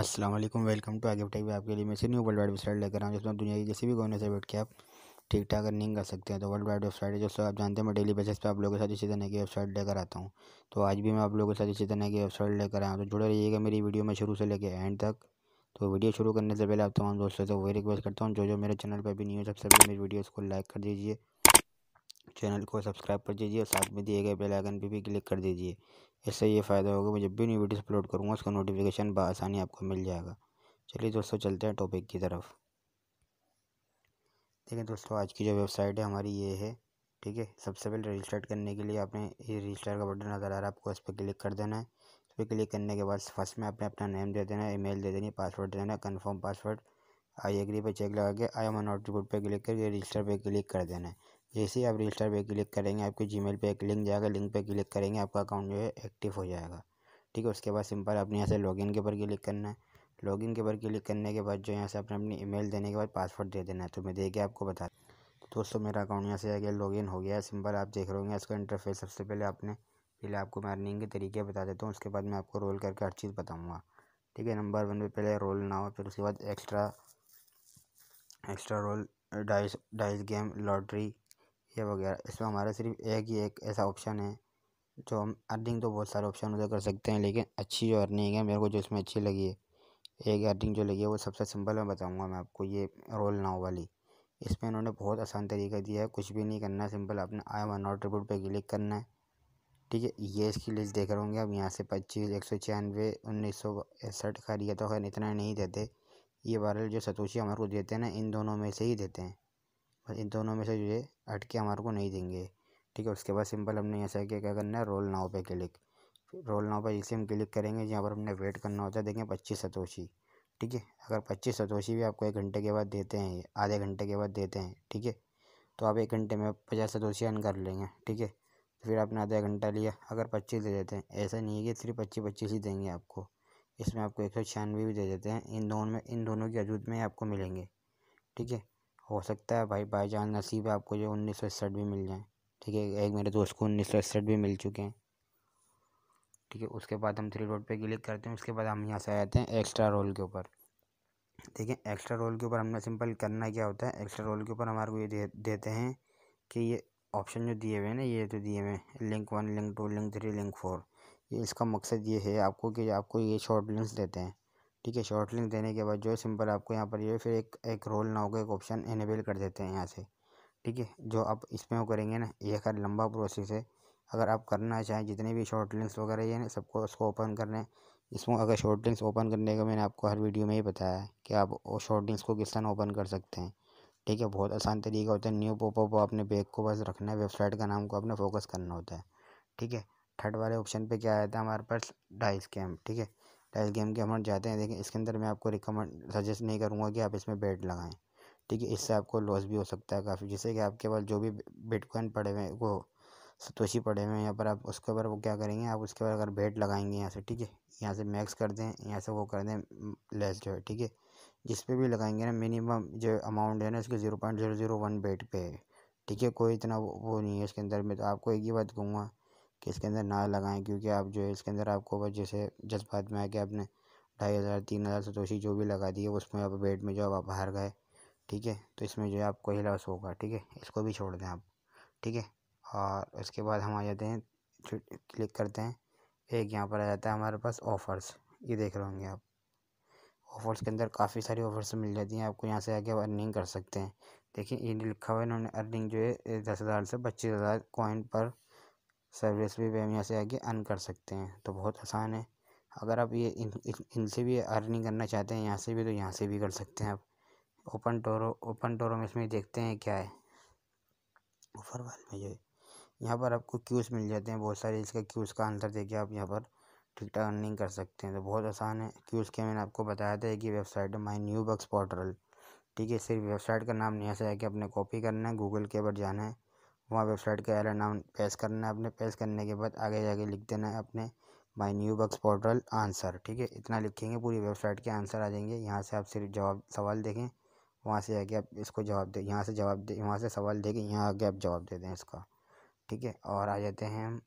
अस्सलाम वालेकुम welcome to आगे टेक आपके लिए मैं से न्यू वर्ल्ड वाइड वेबसाइट लेकर आऊँ जिसमें दुनिया की किसी भी कोने से बैठ के आप ठीक ठाक अर्निंग कर सकते हैं तो वर्ल्ड वाइड वेबसाइट है जो आप जानते हैं मैं डेली बेसिस पे आप लोगों के साथ इसी तरह की वेबसाइट लेकर आता हूँ तो आज भी मैं आप लोगों के साथ इसी तरह की वेबसाइट लेकर आया हूँ तो जुड़े रहिएगा मेरी वीडियो में शुरू से लेकर एंड तक तो वीडियो शुरू करने से पहले आप तमाम दोस्तों से वही रिक्वेस्ट करता हूँ जो जो मेरे चैनल पर भी नहीं है सबसे पहले मेरी वीडियोज़ को लाइक कर दीजिए चैनल को सब्सक्राइब कर दीजिए और साथ में दिए गए बेल आइकन पर भी क्लिक कर दीजिए इससे ये फ़ायदा होगा मैं जब भी न्यू वीडियोस अपलोड करूँगा उसका नोटिफिकेशन बसानी आपको मिल जाएगा चलिए दोस्तों चलते हैं टॉपिक की तरफ देखिए दोस्तों आज की जो वेबसाइट है हमारी ये है ठीक है सबसे पहले रजिस्टर्ड करने के लिए आपने ये रजिस्टर का बटन नज़र आ रहा है आपको इस पर क्लिक कर देना है इस पर क्लिक करने के बाद फर्स्ट में आपने अपना नेम दे देना है ईमेल दे देनी है पासवर्ड दे देना है कन्फर्म पासवर्ड आई एग्री पर चेक लगा के I am not good click करके रजिस्टर पर क्लिक कर देना है जैसे ही आप रजिस्टर पे क्लिक करेंगे आपके मेल पे एक लिंक जाएगा लिंक पे क्लिक करेंगे आपका अकाउंट जो है एक्टिव हो जाएगा ठीक है उसके बाद सिंपल आपने यहाँ से लॉगिन के ऊपर क्लिक करना है लॉगिन के ऊपर क्लिक करने के बाद जो यहाँ से आपने अपनी ईमेल देने के बाद पासवर्ड दे देना है तो मैं दे के आपको बता दोस्तों मेरा अकाउंट यहाँ से आ गया लॉगिन हो गया सिंपल आप देख रहे होंगे इसका इंटरफेस सबसे पहले आपने पहले आपको मैं अर्निंग के तरीके बता देता हूँ उसके बाद मैं आपको रोल करके हर चीज़ बताऊँगा ठीक है नंबर वन पर पहले रोल ना हो फिर उसके बाद extra extra roll dice dice game lottery ये वगैरह इसमें हमारा सिर्फ एक ही एक ऐसा ऑप्शन है जो हम अर्निंग तो बहुत सारे ऑप्शन उधर कर सकते हैं लेकिन अच्छी जो अर्निंग है मेरे को जो इसमें अच्छी लगी है एक अर्निंग जो लगी है वो सबसे सिंपल में बताऊँगा मैं आपको ये रोल नाव वाली इसमें इन्होंने बहुत आसान तरीका दिया है कुछ भी नहीं करना सिंपल आपने आई वन नॉट रिपोर्ट पर क्लिक करना है ठीक है ये इसकी लिस्ट देख रहे होंगे आप यहाँ से पच्चीस एक सौ छियानवे उन्नीस सौ इकसठ का तो खैर इतना नहीं देते ये वायरल जो सतोशी हमारे को देते हैं ना इन दोनों में से ही देते हैं इन दोनों में से जो है हटके हमारे को नहीं देंगे ठीक है उसके बाद सिंपल हमने यहाँ से क्या क्या करना है रोल नाव पे क्लिक रोल नाव पर जैसे हम क्लिक करेंगे जहाँ पर हमने वेट करना होता है देखें पच्चीस सतोशी ठीक है अगर पच्चीस सतोशी भी आपको एक घंटे के बाद देते हैं आधे घंटे के बाद देते हैं ठीक है तो आप एक घंटे में पचास सतोशी अन कर लेंगे ठीक है फिर आपने आधा घंटा लिया अगर पच्चीस दे देते हैं ऐसा नहीं है कि सिर्फ पच्चीस पच्चीस ही देंगे आपको इसमें आपको एक सौ छियानवे भी दे देते हैं इन दोनों में इन दोनों के अजूद में आपको मिलेंगे ठीक है हो सकता है भाई बाईजान नसीब है आपको जो उन्नीस सौ इकसठ भी मिल जाए ठीक है एक मेरे दोस्त को उन्नीस सौ इकसठ भी मिल चुके हैं ठीक है उसके बाद हम थ्री रोड पे क्लिक करते हैं उसके बाद हम यहाँ से आ जाते हैं एक्स्ट्रा रोल के ऊपर ठीक है एक्स्ट्रा रोल के ऊपर हमने सिंपल करना क्या होता है एक्स्ट्रा रोल के ऊपर हमारे को ये दे, देते हैं कि ये ऑप्शन जो दिए हुए हैं ना ये जो दिए हुए हैं link one link two link three link four ये इसका मकसद ये है आपको कि आपको ये शॉर्ट लिंक्स देते हैं ठीक है शॉर्ट लिंक देने के बाद जो सिंपल आपको यहाँ पर ये फिर एक एक रोल ना होगा एक ऑप्शन इनेबल कर देते हैं यहाँ से ठीक है जो आप इसमें वो करेंगे ना ये खैर लंबा प्रोसेस है अगर आप करना चाहें जितने भी शॉर्ट लिंक्स वगैरह ये ना सबको उसको ओपन करना है इसमें अगर शॉर्ट लिंक्स ओपन करने का मैंने आपको हर वीडियो में ही बताया है कि आप वो शॉर्ट लिंक्स को किस तरह ओपन कर सकते हैं ठीक है बहुत आसान तरीका होता है न्यू पॉपअप अपने बैग को बस रखना है वेबसाइट का नाम को अपने फोकस करना होता है ठीक है थर्ड वाले ऑप्शन पर क्या आया था हमारे पास डाइस कैम ठीक है टाइल गेम के हम जाते हैं लेकिन इसके अंदर मैं आपको रिकमेंड सजेस्ट नहीं करूँगा कि आप इसमें बेट लगाएं ठीक है इससे आपको लॉस भी हो सकता है काफ़ी जिससे कि आपके पास जो भी बिटकॉइन पड़े हुए हैं वो सतोशी पड़े हुए हैं यहाँ पर आप उसके ऊपर वो क्या करेंगे आप उसके ऊपर अगर बेट लगाएंगे यहाँ से ठीक है यहाँ से मैक्स कर दें यहाँ से वो कर दें लेस mm, जो है ठीक है जिस पर भी लगाएंगे ना मिनिमम जो अमाउंट है ना उसके zero point zero zero one bet पे है ठीक है कोई इतना वो नहीं है इसके अंदर में तो आपको एक ही बात कहूँगा कि इसके अंदर ना लगाएँ क्योंकि आप जो है इसके अंदर आपको बस जैसे जज्बात में आके आपने ढाई हज़ार तीन हज़ार सतोशी जो भी लगा दिए उसमें आप वेट में जो आप हार गए ठीक है तो इसमें जो है आपको ही लॉस होगा ठीक है इसको भी छोड़ दें आप ठीक है और उसके बाद हम आ जाते हैं क्लिक करते हैं एक यहाँ पर आ जाता है हमारे पास ऑफ़र्स ये देख रहे होंगे आप ऑफ़र्स के अंदर काफ़ी सारी ऑफ़र्स मिल जाती हैं आपको यहाँ से आके अर्निंग कर सकते हैं देखिए ये लिखा हुआ है इन्होंने अर्निंग जो है दस हज़ार से पच्चीस हज़ार कॉइन पर सर्विस भी पे यहाँ से आके अर्न कर सकते हैं तो बहुत आसान है अगर आप ये इनसे इन भी अर्निंग करना चाहते हैं यहाँ से भी तो यहाँ से भी कर सकते हैं आप ओपन टोरो ओपन टोरो में इसमें देखते हैं क्या है ऑफर वाले में जो यहाँ पर आपको क्यूज़ मिल जाते हैं बहुत सारे इसका क्यूज़ का आंसर देके आप यहाँ पर ठीक ठाक अर्निंग कर सकते हैं तो बहुत आसान है क्यूज़ के मैंने आपको बताया था कि वेबसाइट है माई न्यू बक्स पोर्टल ठीक है सिर्फ वेबसाइट का नाम यहाँ से आके अपने कॉपी करना है गूगल के ऊपर जाना है वहाँ वेबसाइट का एरर नाम पेश करना है अपने पेश करने के बाद आगे जाके लिख देना है अपने my new bucks portal answer ठीक है इतना लिखेंगे पूरी वेबसाइट के आंसर आ जाएंगे यहाँ से आप सिर्फ जवाब सवाल देखें वहाँ से आके आप इसको जवाब दें यहाँ से जवाब दें वहाँ से सवाल देखें यहाँ आके आप जवाब दे दें इसका ठीक है और आ जाते हैं हम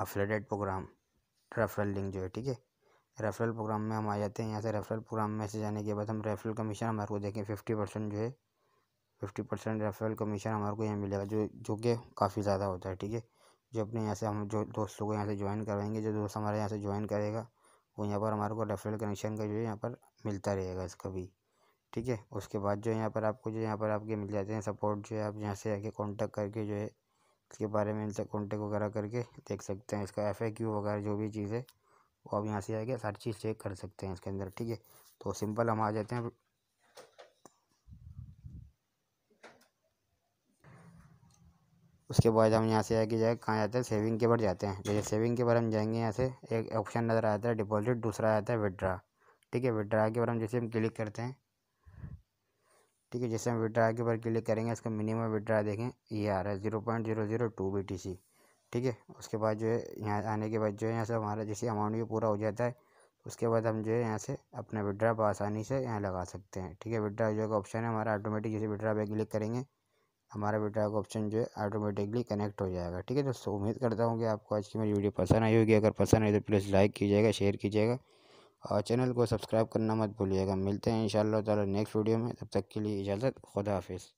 अफलेटेड प्रोग्राम रेफरल लिंक जो है ठीक है रेफरल प्रोग्राम में हम आ जाते हैं यहाँ से रेफरल प्रोग्राम में से जाने के बाद हम रेफरल कमीशन हमारे को देखें फिफ्टी परसेंट जो है फिफ्टी परसेंट रेफरल कमीशन हमारे को यहाँ मिलेगा जो जो कि काफ़ी ज़्यादा होता है ठीक है जो अपने यहाँ से हम जो दोस्तों को यहाँ से ज्वाइन करवाएंगे जो दोस्त हमारे यहाँ से ज्वाइन करेगा वो यहाँ पर हमारे को रेफरल कनेक्शन का जो है यहाँ पर मिलता रहेगा इसका भी ठीक है उसके बाद जो यहाँ पर आपको जो यहाँ पर आपके मिल जाते हैं सपोर्ट जो है आप यहाँ से आके कॉन्टैक्ट करके जो है इसके बारे में इनसे कॉन्टेक्ट वगैरह करके देख सकते हैं इसका एफ वगैरह जो भी चीज़ है वो आप यहाँ से आएगा सारी चीज़ चेक कर सकते हैं इसके अंदर ठीक है तो सिंपल हम आ जाते हैं उसके बाद हम यहाँ से आगे जाए कहाँ जाते हैं सेविंग के पर जाते हैं जैसे सेविंग के पर हम जाएंगे यहाँ से एक ऑप्शन नज़र आता है डिपॉजिट दूसरा आता है विड्रा ठीक है विड्रा के बारे हम जैसे हम क्लिक करते हैं ठीक है जैसे हम विड्रा के ऊपर क्लिक करेंगे इसका मिनिमम विड्रा देखें ये आ रहा है zero point zero zero two B T C ठीक है उसके बाद जो है यहाँ आने के बाद जो है यहाँ से हमारा जैसे अमाउंट भी पूरा हो जाता है तो उसके बाद हम जो है यहाँ से अपना विड्रा आसानी से यहाँ लगा सकते हैं ठीक है विड्रा जो का ऑप्शन है हमारा ऑटोमेटिक जैसे विड्रा पे क्लिक करेंगे हमारा विड्रा का ऑप्शन जो है ऑटोमेटिकली कनेक्ट हो जाएगा ठीक है दोस्तों उम्मीद करता हूँ कि आपको आज की मेरी वीडियो पसंद आई होगी अगर पसंद आई तो प्लीज़ लाइक कीजिएगा शेयर कीजिएगा और चैनल को सब्सक्राइब करना मत भूलिएगा मिलते हैं इन ताला नेक्स्ट वीडियो में तब तक के लिए इजाज़त खुदा हाफिज़